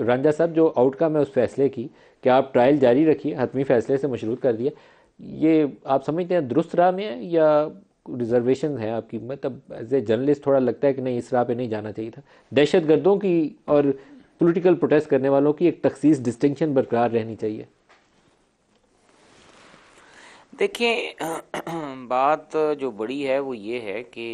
रंजा साहब जो आउटकम है उस फैसले की कि आप ट्रायल जारी रखिए हतमी फैसले से मशरूत कर दिए ये आप समझते हैं दुरुस्त राह में है या रिजर्वेशन है आपकी मतलब एज ए जर्नलिस्ट थोड़ा लगता है कि नहीं इस राह पे नहीं जाना चाहिए था दहशत गर्दों की और पॉलिटिकल प्रोटेस्ट करने वालों की एक तखसीस डिस्टिंक्शन बरकरार रहनी चाहिए देखिए बात जो बड़ी है वो ये है कि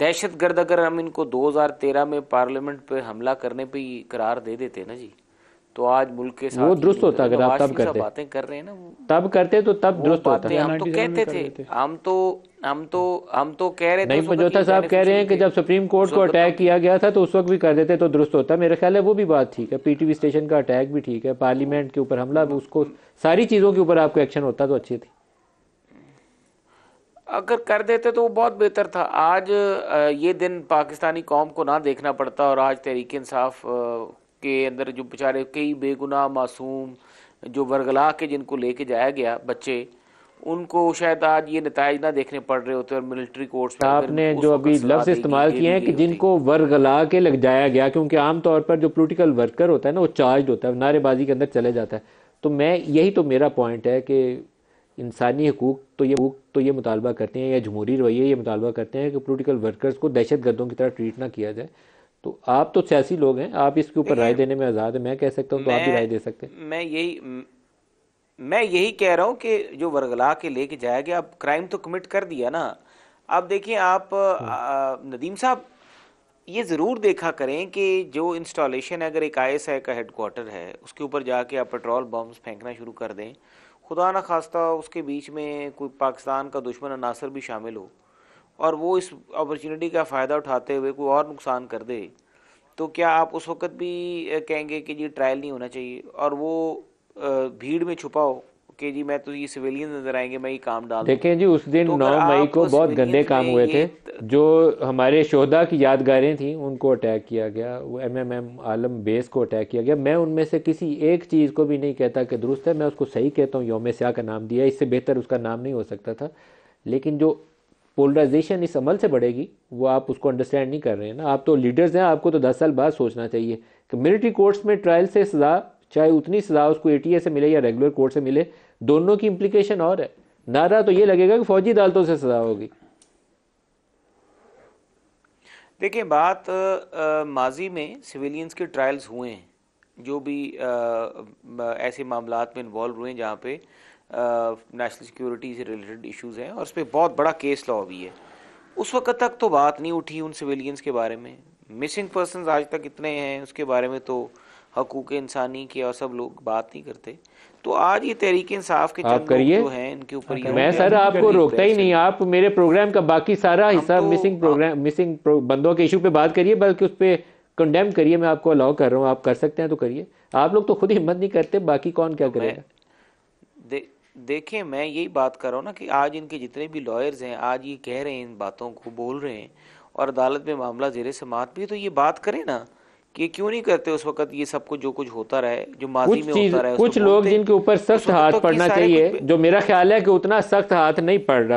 दहशत गर्द अगर हम इनको 2013 में पार्लियामेंट पे हमला करने पे करार दे देते ना जी तो आज मुल्क के साथ वो दुरुस्त होता अगर आप तब करते बातें कर रहे हैं ना तब करते तो तब दुरुस्त होता हम तो कहते थे हम तो हम तो हम तो कह रहे नहीं मजोता साहब कह रहे हैं कि जब सुप्रीम कोर्ट को अटैक किया गया था तो उस वक्त भी कर देते तो दुरुस्त होता मेरे ख्याल है वो भी बात ठीक है पीटीवी स्टेशन का अटैक भी ठीक है पार्लियामेंट के ऊपर हमला उसको सारी चीज़ों के ऊपर आपको एक्शन होता तो अच्छी थी अगर कर देते तो वो बहुत बेहतर था आज ये दिन पाकिस्तानी कौम को ना देखना पड़ता और आज तहरीक इंसाफ के अंदर जो बेचारे कई बेगुनाह मासूम जो वर्गला के जिनको लेके जाया गया बच्चे उनको शायद आज ये नतज ना देखने पड़ रहे होते और मिलिट्री कोर्ट्स में आपने जो अभी लफ्ज इस्तेमाल किए हैं कि जिनको वर्गला के लग जाया गया क्योंकि आमतौर पर जो पोलिटिकल वर्कर होता है ना वो चार्ज होता है नारेबाजी के अंदर चले जाता है तो मैं यही तो मेरा पॉइंट है कि इंसानी हकूक तो ये तो ये मुतालबा करते हैं या जमहूरी रवैये ये मुतालबा करते हैं कि पोलिटिकल वर्कर्स को दहशत गर्दों की तरह ट्रीट ना किया जाए तो आप तो सियासी लोग हैं आप इसके ऊपर राय देने में आज़ाद है मैं कह सकता हूँ तो आप भी राय दे सकते हैं मैं यही मैं यही कह रहा हूँ कि जो वर्गला के लेके जाया गया अब क्राइम तो कमिट कर दिया ना अब देखिए आप हाँ। नदीम साहब ये ज़रूर देखा करें कि जो इंस्टॉलेशन अगर एक आई एस आई का हेडकोार्टर है उसके ऊपर जाके आप पेट्रोल बम्ब फेंकना शुरू कर दें खुदा न खास्ता उसके बीच में कोई पाकिस्तान का दुश्मन अनासर भी शामिल हो और वो इस अपॉर्चुनिटी का फ़ायदा उठाते हुए कोई और नुकसान कर दे तो क्या आप उस वक़्त भी कहेंगे कि जी ट्रायल नहीं होना चाहिए और वो भीड़ में छुपा हो कि जी मैं तो ये सिविलियन नजर आएंगे मैं ये काम डाल देखें जी उस दिन तो नौ मई को बहुत गंदे काम हुए थे जो हमारे शोधा की यादगारें थी उनको अटैक किया गया वो एम एम एम आलम बेस को अटैक किया गया मैं उनमें से किसी एक चीज़ को भी नहीं कहता कि दुरुस्त है मैं उसको सही कहता हूँ योम स्या का नाम दिया इससे बेहतर उसका नाम नहीं हो सकता था लेकिन जो पोलराइजेशन इस अमल से बढ़ेगी वो आप उसको अंडरस्टैंड नहीं कर रहे हैं ना आप तो लीडर्स हैं आपको तो दस साल बाद सोचना चाहिए कि मिलिट्री कोर्ट्स में ट्रायल से सज़ा चाहे उतनी सजा उसको ए से मिले या रेगुलर कोर्ट से मिले दोनों की इम्प्लीकेशन और है नारा तो ये लगेगा कि फौजी अदालतों से सजा होगी देखिए बात आ, माजी में सिविलियंस के ट्रायल्स हुए हैं जो भी आ, ऐसे मामला में इन्वॉल्व हुए हैं जहाँ पे नेशनल सिक्योरिटी से रिलेटेड इश्यूज हैं और उस पर बहुत बड़ा केस लॉ भी है उस वक्त तक तो बात नहीं उठी उन सिविलियंस के बारे में मिसिंग पर्सन आज तक इतने हैं उसके बारे में तो हकूक इंसानी की और सब लोग बात नहीं करते तो आज ये तहरीक इंसाफ के आप करिए इनके ऊपर मैं सर आपको रोकता ही नहीं आप मेरे प्रोग्राम का बाकी सारा हिस्सा मिसिंग प्रोग्राम मिसिंग बंदों के इशू पे बात करिए बल्कि उस पर कंडेम करिए मैं आपको अलाउ कर रहा हूँ आप कर सकते हैं तो करिए आप लोग तो खुद हिम्मत नहीं करते बाकी कौन क्या तो करे दे, देखें मैं यही बात कर रहा हूँ ना कि आज इनके जितने भी लॉयर्स हैं आज ये कह रहे हैं इन बातों को बोल रहे हैं और अदालत में मामला जेर समात भी तो ये बात करें ना कि क्यों नहीं करते उस वक्त ये सब कुछ जो कुछ होता रहे जो माजी में होता रहे कुछ लोग जिनके ऊपर सख्त हाथ तो पड़ना चाहिए जो मेरा ख्याल है कि उतना सख्त हाथ नहीं पड़ रहा